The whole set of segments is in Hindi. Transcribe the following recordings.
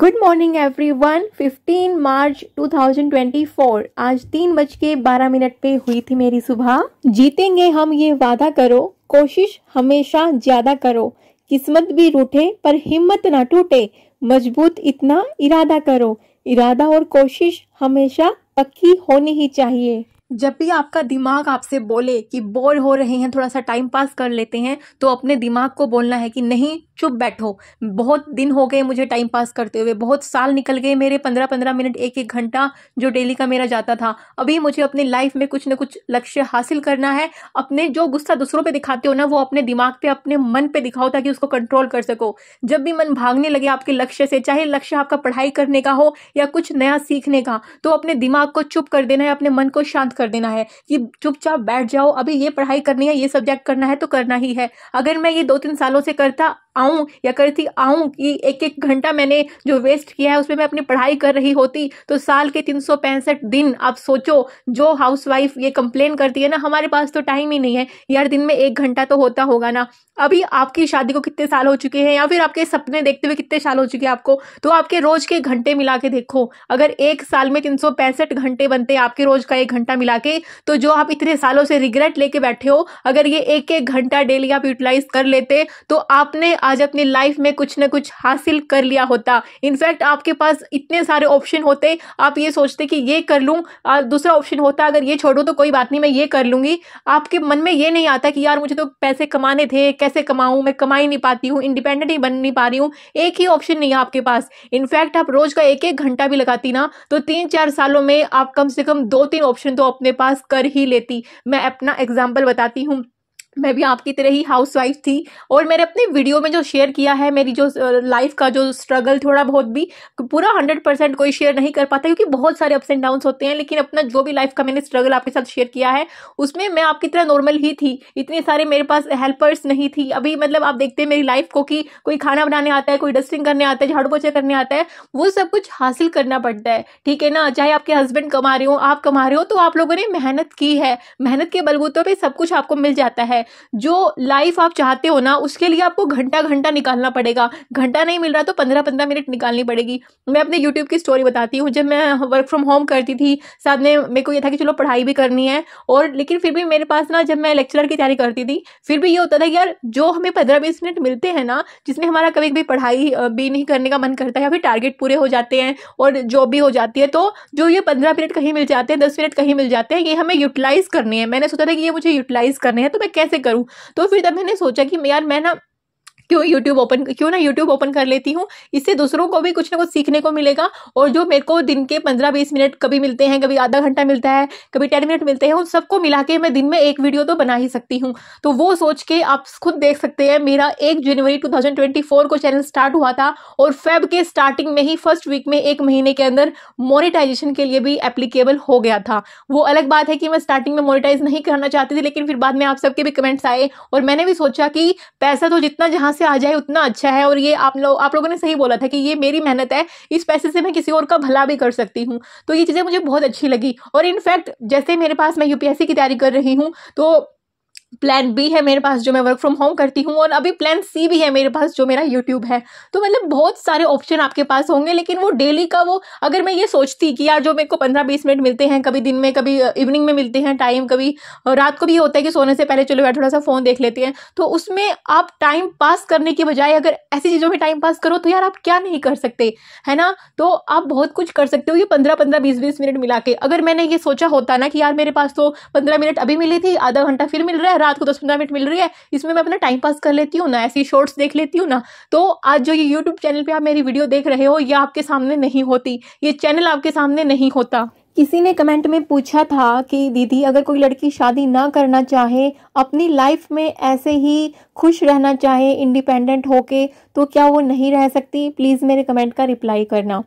Good morning everyone fifteen March two thousand twenty four आज तीन बज के बारह मिनट पे हुई थी मेरी सुबह जीतेंगे हम ये वादा करो कोशिश हमेशा ज्यादा करो किस्मत भी रूठे पर हिम्मत ना टूटे मजबूत इतना इरादा करो इरादा और कोशिश हमेशा पक्की होनी ही चाहिए जब भी आपका दिमाग आपसे बोले कि बोर हो रहे हैं थोड़ा सा टाइम पास कर लेते हैं तो अपने दिमाग को बोलना है कि नहीं चुप बैठो बहुत दिन हो गए मुझे टाइम पास करते हुए बहुत साल निकल गए मेरे पंद्रह पंद्रह मिनट एक एक घंटा जो डेली का मेरा जाता था अभी मुझे अपनी लाइफ में कुछ ना कुछ लक्ष्य हासिल करना है अपने जो गुस्सा दूसरों पर दिखाते हो ना वो अपने दिमाग पर अपने मन पर दिखाओ ताकि उसको कंट्रोल कर सको जब भी मन भागने लगे आपके लक्ष्य से चाहे लक्ष्य आपका पढ़ाई करने का हो या कुछ नया सीखने का तो अपने दिमाग को चुप कर देना है अपने मन को शांत कर देना है कि चुपचाप बैठ जाओ अभी ये पढ़ाई करनी है ये सब्जेक्ट करना है तो करना ही है अगर मैं ये दो तीन सालों से करता आऊं या करती आऊं कि एक एक घंटा मैंने जो वेस्ट किया है उसमें मैं अपनी पढ़ाई कर रही होती तो साल के तीन दिन आप सोचो जो हाउसवाइफ ये कंप्लेन करती है ना हमारे पास तो टाइम ही नहीं है यार दिन में एक घंटा तो होता होगा ना अभी आपकी शादी को कितने साल हो चुके हैं या फिर आपके सपने देखते हुए कितने साल हो चुके हैं आपको तो आपके रोज के घंटे मिला के देखो अगर एक साल में तीन घंटे बनते हैं आपके रोज का एक घंटा मिला के तो जो आप इतने सालों से रिग्रेट लेके बैठे हो अगर ये एक एक घंटा डेली आप यूटिलाइज कर लेते तो आपने आज अपनी लाइफ में कुछ ना कुछ हासिल कर लिया होता इनफैक्ट आपके पास इतने सारे ऑप्शन होते आप ये सोचते कि ये कर लूँ दूसरा ऑप्शन होता अगर ये छोड़ूँ तो कोई बात नहीं मैं ये कर लूँगी आपके मन में ये नहीं आता कि यार मुझे तो पैसे कमाने थे कैसे कमाऊँ मैं कमा ही नहीं पाती हूँ इंडिपेंडेंट ही बन नहीं पा रही हूँ एक ही ऑप्शन नहीं है आपके पास इनफैक्ट आप रोज़ का एक एक घंटा भी लगाती ना तो तीन चार सालों में आप कम से कम दो तीन ऑप्शन तो अपने पास कर ही लेती मैं अपना एग्जाम्पल बताती हूँ मैं भी आपकी तरह ही हाउसवाइफ थी और मैंने अपने वीडियो में जो शेयर किया है मेरी जो लाइफ का जो स्ट्रगल थोड़ा बहुत भी पूरा हंड्रेड परसेंट कोई शेयर नहीं कर पाता क्योंकि बहुत सारे अप्स एंड डाउन होते हैं लेकिन अपना जो भी लाइफ का मैंने स्ट्रगल आपके साथ शेयर किया है उसमें मैं आपकी तरह नॉर्मल ही थी इतने सारे मेरे पास हेल्पर्स नहीं थी अभी मतलब आप देखते हैं मेरी लाइफ को कि कोई खाना बनाने आता है कोई डस्टिंग करने आता है झाड़ू पोछा करने आता है वो सब कुछ हासिल करना पड़ता है ठीक है ना चाहे आपके हस्बैंड कमा रहे हो आप कमा रहे हो तो आप लोगों ने मेहनत की है मेहनत के बलबूतों पर सब कुछ आपको मिल जाता है जो लाइफ आप चाहते हो ना उसके लिए आपको घंटा घंटा निकालना पड़ेगा घंटा नहीं मिल रहा तो पंद्रह पंद्रह मिनट निकालनी पड़ेगी मैं अपने यूट्यूब की स्टोरी बताती हूँ जब मैं वर्क फ्रॉम होम करती थी साथ में मेरे को ये था कि चलो पढ़ाई भी करनी है और लेकिन फिर भी मेरे पास ना जब मैं लेक्चरर की तैयारी करती थी फिर भी ये होता था कि यार जो हमें पंद्रह बीस मिनट मिलते हैं ना जिसमें हमारा कभी भी पढ़ाई भी नहीं करने का मन करता है फिर टारगेट पूरे हो जाते हैं और जॉब भी हो जाती है तो जो ये पंद्रह मिनट कहीं मिल जाते हैं दस मिनट कहीं मिल जाते हैं ये हमें यूटिलाइज़ करनी है मैंने सोचा था कि ये मुझे यूटिलाइज़ करने हैं तो मैं कैसे कैसे करूँ तो फिर तब मैंने सोचा कि यार मैं ना क्यों यूट्यूब ओपन क्यों ना यूट्यूब ओपन कर लेती हूँ इससे दूसरों को भी कुछ ना कुछ सीखने को मिलेगा और जो मेरे को दिन के पंद्रह बीस मिनट कभी मिलते हैं कभी आधा घंटा मिलता है कभी टेन मिनट मिलते हैं उन सबको मिला के मैं दिन में एक वीडियो तो बना ही सकती हूँ तो वो सोच के आप खुद देख सकते हैं मेरा एक जनवरी टू को चैनल स्टार्ट हुआ था और फेब के स्टार्टिंग में ही फर्स्ट वीक में एक महीने के अंदर मोनिटाइजेशन के लिए भी एप्लीकेबल हो गया था वो अलग बात है कि मैं स्टार्टिंग में मोनिटाइज नहीं करना चाहती थी लेकिन फिर बाद में आप सबके भी कमेंट्स आए और मैंने भी सोचा कि पैसा तो जितना जहां से आ जाए उतना अच्छा है और ये आप लोग आप लोगों ने सही बोला था कि ये मेरी मेहनत है इस पैसे से मैं किसी और का भला भी कर सकती हूँ तो ये चीज़ें मुझे बहुत अच्छी लगी और इनफैक्ट जैसे मेरे पास मैं यूपीएससी की तैयारी कर रही हूँ तो प्लान बी है मेरे पास जो मैं वर्क फ्रॉम होम करती हूँ और अभी प्लान सी भी है मेरे पास जो मेरा यूट्यूब है तो मतलब बहुत सारे ऑप्शन आपके पास होंगे लेकिन वो डेली का वो अगर मैं ये सोचती कि यार जो मेरे को पंद्रह बीस मिनट मिलते हैं कभी दिन में कभी इवनिंग में मिलते हैं टाइम कभी रात को भी होता है कि सोने से पहले चलो यार थोड़ा सा फ़ोन देख लेते हैं तो उसमें आप टाइम पास करने के बजाय अगर ऐसी चीज़ों में टाइम पास करो तो यार आप क्या नहीं कर सकते है ना तो आप बहुत कुछ कर सकते हो ये पंद्रह पंद्रह बीस बीस मिनट मिला के अगर मैंने ये सोचा होता ना कि यार मेरे पास तो पंद्रह मिनट अभी मिली थी आधा घंटा फिर मिल रहा है है रात को दस पंद्रह मिनट मिल रही है इसमें मैं अपना टाइम पास कर लेती हूँ ना ऐसी शॉर्ट्स देख लेती हूँ ना तो आज जो ये यूट्यूब चैनल पर आप मेरी वीडियो देख रहे हो ये आपके सामने नहीं होती ये चैनल आपके सामने नहीं होता किसी ने कमेंट में पूछा था कि दीदी अगर कोई लड़की शादी ना करना चाहे अपनी लाइफ में ऐसे ही खुश रहना चाहे इंडिपेंडेंट होके तो क्या वो नहीं रह सकती प्लीज़ मेरे कमेंट का रिप्लाई करना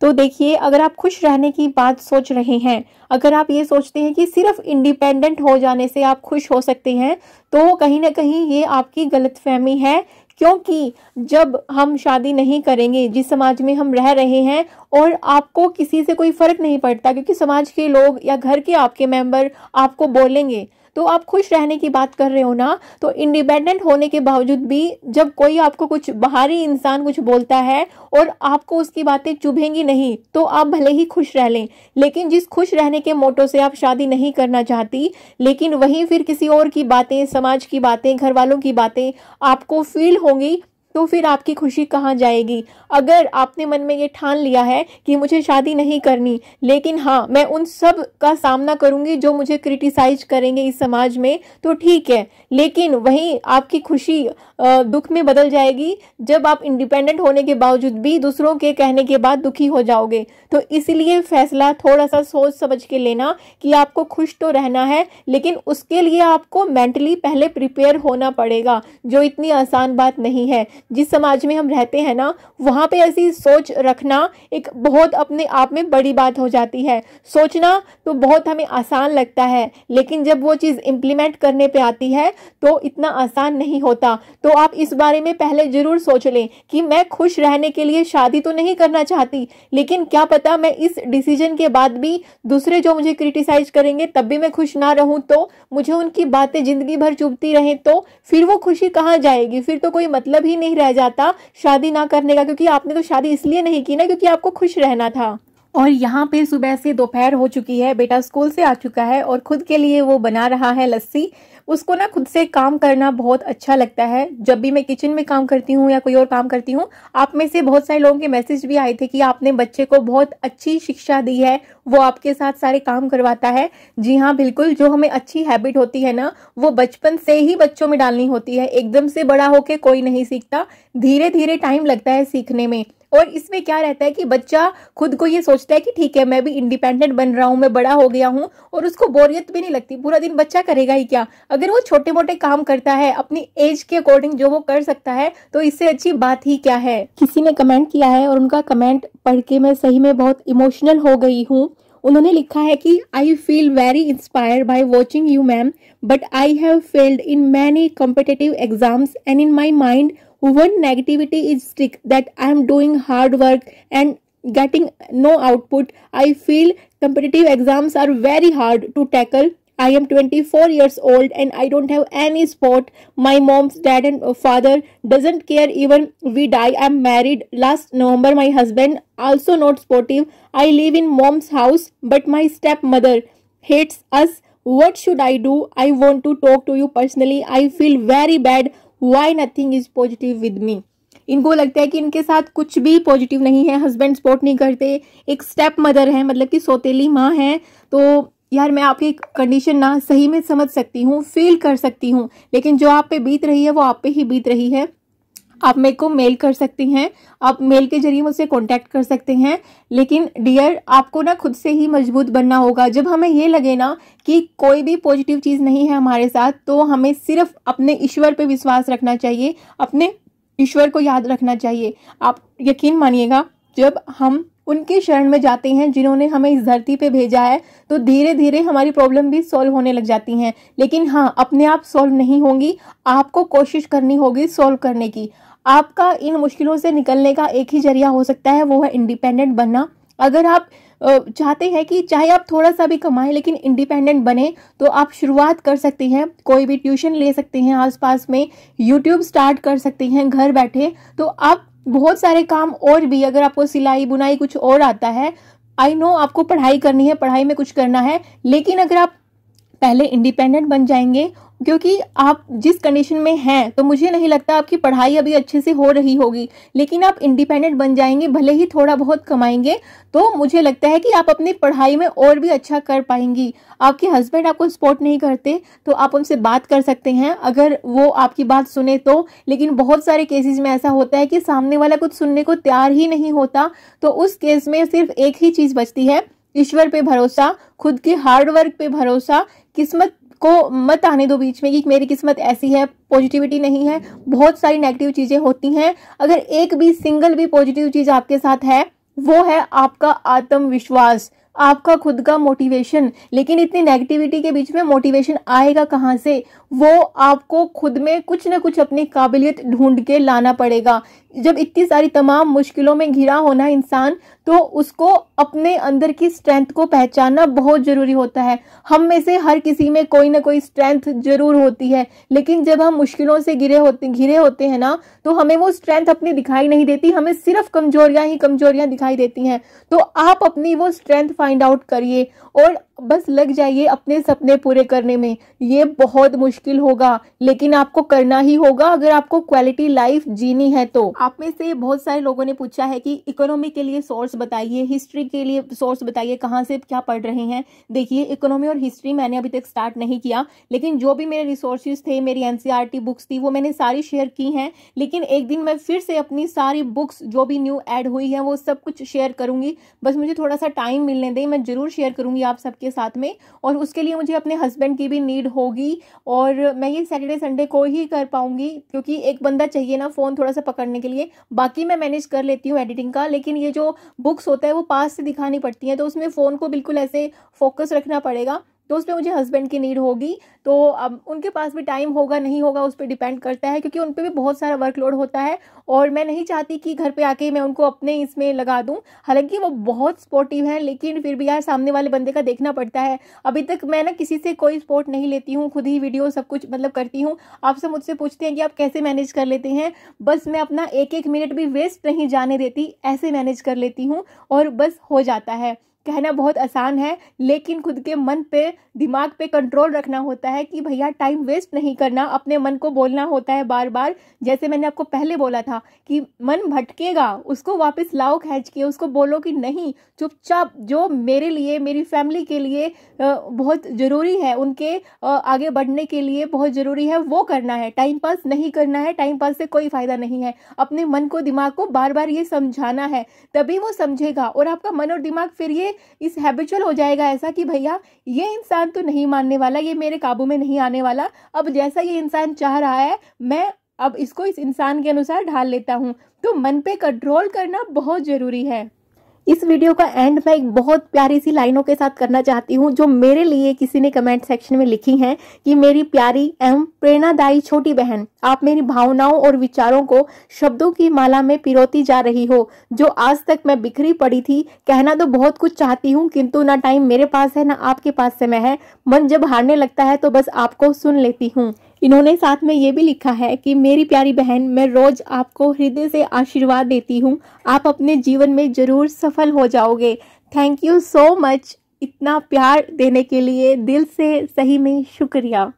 तो देखिए अगर आप खुश रहने की बात सोच रहे हैं अगर आप ये सोचते हैं कि सिर्फ इंडिपेंडेंट हो जाने से आप खुश हो सकते हैं तो कहीं ना कहीं ये आपकी गलत फहमी है क्योंकि जब हम शादी नहीं करेंगे जिस समाज में हम रह रहे हैं और आपको किसी से कोई फर्क नहीं पड़ता क्योंकि समाज के लोग या घर के आपके मेंबर आपको बोलेंगे तो आप खुश रहने की बात कर रहे हो ना तो इंडिपेंडेंट होने के बावजूद भी जब कोई आपको कुछ बाहरी इंसान कुछ बोलता है और आपको उसकी बातें चुभेंगी नहीं तो आप भले ही खुश रह लें लेकिन जिस खुश रहने के मोटो से आप शादी नहीं करना चाहती लेकिन वहीं फिर किसी और की बातें समाज की बातें घर वालों की बातें आपको फील होंगी तो फिर आपकी खुशी कहाँ जाएगी अगर आपने मन में ये ठान लिया है कि मुझे शादी नहीं करनी लेकिन हाँ मैं उन सब का सामना करूँगी जो मुझे क्रिटिसाइज करेंगे इस समाज में तो ठीक है लेकिन वहीं आपकी खुशी दुख में बदल जाएगी जब आप इंडिपेंडेंट होने के बावजूद भी दूसरों के कहने के बाद दुखी हो जाओगे तो इसलिए फैसला थोड़ा सा सोच समझ के लेना कि आपको खुश तो रहना है लेकिन उसके लिए आपको मेंटली पहले प्रिपेयर होना पड़ेगा जो इतनी आसान बात नहीं है जिस समाज में हम रहते हैं ना वहाँ पे ऐसी सोच रखना एक बहुत अपने आप में बड़ी बात हो जाती है सोचना तो बहुत हमें आसान लगता है लेकिन जब वो चीज़ इम्प्लीमेंट करने पे आती है तो इतना आसान नहीं होता तो आप इस बारे में पहले ज़रूर सोच लें कि मैं खुश रहने के लिए शादी तो नहीं करना चाहती लेकिन क्या पता मैं इस डिसीजन के बाद भी दूसरे जो मुझे क्रिटिसाइज करेंगे तब भी मैं खुश ना रहूँ तो मुझे उनकी बातें ज़िंदगी भर चुभती रहें तो फिर वो खुशी कहाँ जाएगी फिर तो कोई मतलब ही नहीं रह जाता शादी ना करने का क्योंकि आपने तो शादी इसलिए नहीं की ना क्योंकि आपको खुश रहना था और यहाँ पे सुबह से दोपहर हो चुकी है बेटा स्कूल से आ चुका है और खुद के लिए वो बना रहा है लस्सी उसको ना खुद से काम करना बहुत अच्छा लगता है जब भी मैं किचन में काम करती हूँ या कोई और काम करती हूँ आप में से बहुत सारे लोगों के मैसेज भी आए थे कि आपने बच्चे को बहुत अच्छी शिक्षा दी है वो आपके साथ सारे काम करवाता है जी हाँ बिल्कुल जो हमें अच्छी हैबिट होती है ना वो बचपन से ही बच्चों में डालनी होती है एकदम से बड़ा होके कोई नहीं सीखता धीरे धीरे टाइम लगता है सीखने में और इसमें क्या रहता है कि बच्चा खुद को ये सोचता है कि ठीक है मैं भी इंडिपेंडेंट बन रहा हूँ मैं बड़ा हो गया हूँ और उसको बोरियत भी नहीं लगती पूरा दिन बच्चा करेगा ही क्या अगर वो छोटे मोटे काम करता है अपनी एज के अकॉर्डिंग जो वो कर सकता है तो इससे अच्छी बात ही क्या है किसी ने कमेंट किया है और उनका कमेंट पढ़ के मैं सही में बहुत इमोशनल हो गई हूँ उन्होंने लिखा है कि I feel very inspire by watching you ma'am but I have failed in many competitive exams and in my mind One negativity is strict that I am doing hard work and getting no output. I feel competitive exams are very hard to tackle. I am 24 years old and I don't have any sport My mom's dad and father doesn't care even we die. I'm married. Last November my husband also not sportive. I live in mom's house but my stepmother hates us. What should I do? I want to talk to you personally. I feel very bad. Why nothing is positive with me इनको लगता है कि इनके साथ कुछ भी पॉजिटिव नहीं है हस्बैंड सपोर्ट नहीं करते एक स्टेप मदर है मतलब कि सौतेली माँ है तो यार मैं आपकी कंडीशन ना सही में समझ सकती हूँ फील कर सकती हूँ लेकिन जो आप पे बीत रही है वो आप पे ही बीत रही है आप मेरे को मेल कर सकती हैं आप मेल के जरिए मुझसे कांटेक्ट कर सकते हैं लेकिन डियर आपको ना खुद से ही मजबूत बनना होगा जब हमें ये लगे ना कि कोई भी पॉजिटिव चीज़ नहीं है हमारे साथ तो हमें सिर्फ अपने ईश्वर पे विश्वास रखना चाहिए अपने ईश्वर को याद रखना चाहिए आप यकीन मानिएगा जब हम उनके शरण में जाते हैं जिन्होंने हमें इस धरती पे भेजा है तो धीरे धीरे हमारी प्रॉब्लम भी सॉल्व होने लग जाती हैं लेकिन हाँ अपने आप सॉल्व नहीं होंगी आपको कोशिश करनी होगी सॉल्व करने की आपका इन मुश्किलों से निकलने का एक ही जरिया हो सकता है वो है इंडिपेंडेंट बनना अगर आप चाहते हैं कि चाहे आप थोड़ा सा भी कमाएं लेकिन इंडिपेंडेंट बने तो आप शुरुआत कर सकते हैं कोई भी ट्यूशन ले सकते हैं आसपास में यूट्यूब स्टार्ट कर सकते हैं घर बैठे तो आप बहुत सारे काम और भी अगर आपको सिलाई बुनाई कुछ और आता है आई नो आपको पढ़ाई करनी है पढ़ाई में कुछ करना है लेकिन अगर आप पहले इंडिपेंडेंट बन जाएंगे क्योंकि आप जिस कंडीशन में हैं तो मुझे नहीं लगता आपकी पढ़ाई अभी अच्छे से हो रही होगी लेकिन आप इंडिपेंडेंट बन जाएंगे भले ही थोड़ा बहुत कमाएंगे तो मुझे लगता है कि आप अपनी पढ़ाई में और भी अच्छा कर पाएंगी आपके हस्बैंड आपको सपोर्ट नहीं करते तो आप उनसे बात कर सकते हैं अगर वो आपकी बात सुने तो लेकिन बहुत सारे केसेस में ऐसा होता है कि सामने वाला कुछ सुनने को तैयार ही नहीं होता तो उस केस में सिर्फ एक ही चीज़ बचती है ईश्वर पे भरोसा खुद के हार्डवर्क पे भरोसा किस्मत को मत आने दो बीच में कि मेरी किस्मत ऐसी है पॉजिटिविटी नहीं है बहुत सारी नेगेटिव चीज़ें होती हैं अगर एक भी सिंगल भी पॉजिटिव चीज़ आपके साथ है वो है आपका आत्मविश्वास आपका खुद का मोटिवेशन लेकिन इतनी नेगेटिविटी के बीच में मोटिवेशन आएगा कहाँ से वो आपको खुद में कुछ ना कुछ अपनी काबिलियत ढूंढ के लाना पड़ेगा जब इतनी सारी तमाम मुश्किलों में घिरा होना इंसान तो उसको अपने अंदर की स्ट्रेंथ को पहचानना बहुत ज़रूरी होता है हम में से हर किसी में कोई ना कोई स्ट्रेंथ जरूर होती है लेकिन जब हम मुश्किलों से घिरे होते घिरे होते हैं ना तो हमें वो स्ट्रेंथ अपनी दिखाई नहीं देती हमें सिर्फ कमजोरियां ही कमजोरियां दिखाई देती हैं तो आप अपनी वो स्ट्रेंथ फाइंड आउट करिए और बस लग जाइए अपने सपने पूरे करने में ये बहुत मुश्किल होगा लेकिन आपको करना ही होगा अगर आपको क्वालिटी लाइफ जीनी है तो आप में से बहुत सारे लोगों ने पूछा है कि इकोनॉमी के लिए सोर्स बताइए हिस्ट्री के लिए सोर्स बताइए कहाँ से क्या पढ़ रहे हैं देखिए इकोनॉमी और हिस्ट्री मैंने अभी तक स्टार्ट नहीं किया लेकिन जो भी मेरे रिसोर्सेज थे मेरी एनसीआरटी बुक्स e थी वो मैंने सारी शेयर की हैं लेकिन एक दिन मैं फिर से अपनी सारी बुक्स जो भी न्यू एड हुई है वो सब कुछ शेयर करूंगी बस मुझे थोड़ा सा टाइम मिलने दें मैं जरूर शेयर करूंगी आप सबके के साथ में और उसके लिए मुझे अपने हस्बैंड की भी नीड होगी और मैं ये सैटरडे संडे को ही कर पाऊंगी क्योंकि एक बंदा चाहिए ना फ़ोन थोड़ा सा पकड़ने के लिए बाकी मैं मैनेज कर लेती हूँ एडिटिंग का लेकिन ये जो बुक्स होता है वो पास से दिखानी पड़ती हैं तो उसमें फ़ोन को बिल्कुल ऐसे फोकस रखना पड़ेगा तो उसमें मुझे हस्बैंड की नीड होगी तो अब उनके पास भी टाइम होगा नहीं होगा उस पर डिपेंड करता है क्योंकि उन पर भी बहुत सारा वर्कलोड होता है और मैं नहीं चाहती कि घर पे आके मैं उनको अपने इसमें लगा दूं हालांकि वो बहुत सपोर्टिव हैं लेकिन फिर भी यार सामने वाले बंदे का देखना पड़ता है अभी तक मैं ना किसी से कोई सपोर्ट नहीं लेती हूँ खुद ही वीडियो सब कुछ मतलब करती हूँ आप सब मुझसे पूछते हैं कि आप कैसे मैनेज कर लेते हैं बस मैं अपना एक एक मिनट भी वेस्ट नहीं जाने देती ऐसे मैनेज कर लेती हूँ और बस हो जाता है कहना बहुत आसान है लेकिन खुद के मन पे दिमाग पे कंट्रोल रखना होता है कि भैया टाइम वेस्ट नहीं करना अपने मन को बोलना होता है बार बार जैसे मैंने आपको पहले बोला था कि मन भटकेगा उसको वापस लाओ खींच के उसको बोलो कि नहीं चुपचाप जो मेरे लिए मेरी फैमिली के लिए बहुत ज़रूरी है उनके आगे बढ़ने के लिए बहुत ज़रूरी है वो करना है टाइम पास नहीं करना है टाइम पास से कोई फ़ायदा नहीं है अपने मन को दिमाग को बार बार ये समझाना है तभी वो समझेगा और आपका मन और दिमाग फिर ये इस हैबिचुअल हो जाएगा ऐसा कि भैया ये इंसान तो नहीं मानने वाला ये मेरे काबू में नहीं आने वाला अब जैसा ये इंसान चाह रहा है मैं अब इसको इस इंसान के अनुसार ढाल लेता हूँ तो मन पे कंट्रोल करना बहुत ज़रूरी है इस वीडियो का एंड मैं एक बहुत प्यारी सी लाइनों के साथ करना चाहती हूँ जो मेरे लिए किसी ने कमेंट सेक्शन में लिखी हैं कि मेरी प्यारी एवं प्रेरणादायी छोटी बहन आप मेरी भावनाओं और विचारों को शब्दों की माला में पिरोती जा रही हो जो आज तक मैं बिखरी पड़ी थी कहना तो बहुत कुछ चाहती हूँ किंतु ना टाइम मेरे पास है ना आपके पास समय है मन जब हारने लगता है तो बस आपको सुन लेती हूँ इन्होंने साथ में ये भी लिखा है कि मेरी प्यारी बहन मैं रोज आपको हृदय से आशीर्वाद देती हूँ आप अपने जीवन में जरूर सफल हो जाओगे थैंक यू सो मच इतना प्यार देने के लिए दिल से सही में शुक्रिया